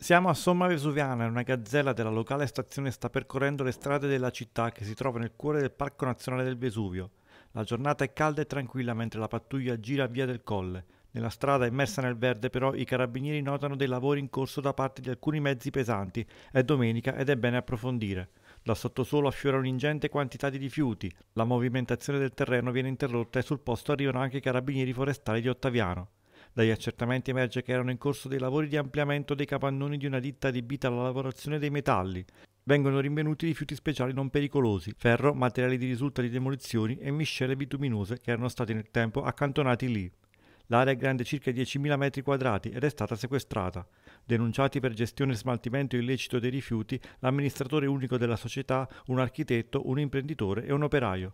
Siamo a Somma Vesuviana, una gazzella della locale stazione sta percorrendo le strade della città che si trova nel cuore del Parco Nazionale del Vesuvio. La giornata è calda e tranquilla mentre la pattuglia gira via del colle. Nella strada immersa nel verde però i carabinieri notano dei lavori in corso da parte di alcuni mezzi pesanti. È domenica ed è bene approfondire. Da sottosuolo affiora un'ingente quantità di rifiuti. La movimentazione del terreno viene interrotta e sul posto arrivano anche i carabinieri forestali di Ottaviano. Dagli accertamenti emerge che erano in corso dei lavori di ampliamento dei capannoni di una ditta adibita alla lavorazione dei metalli. Vengono rinvenuti rifiuti speciali non pericolosi, ferro, materiali di risulta di demolizioni e miscele bituminose che erano stati nel tempo accantonati lì. L'area è grande circa 10.000 metri quadrati ed è stata sequestrata. Denunciati per gestione e smaltimento illecito dei rifiuti, l'amministratore unico della società, un architetto, un imprenditore e un operaio.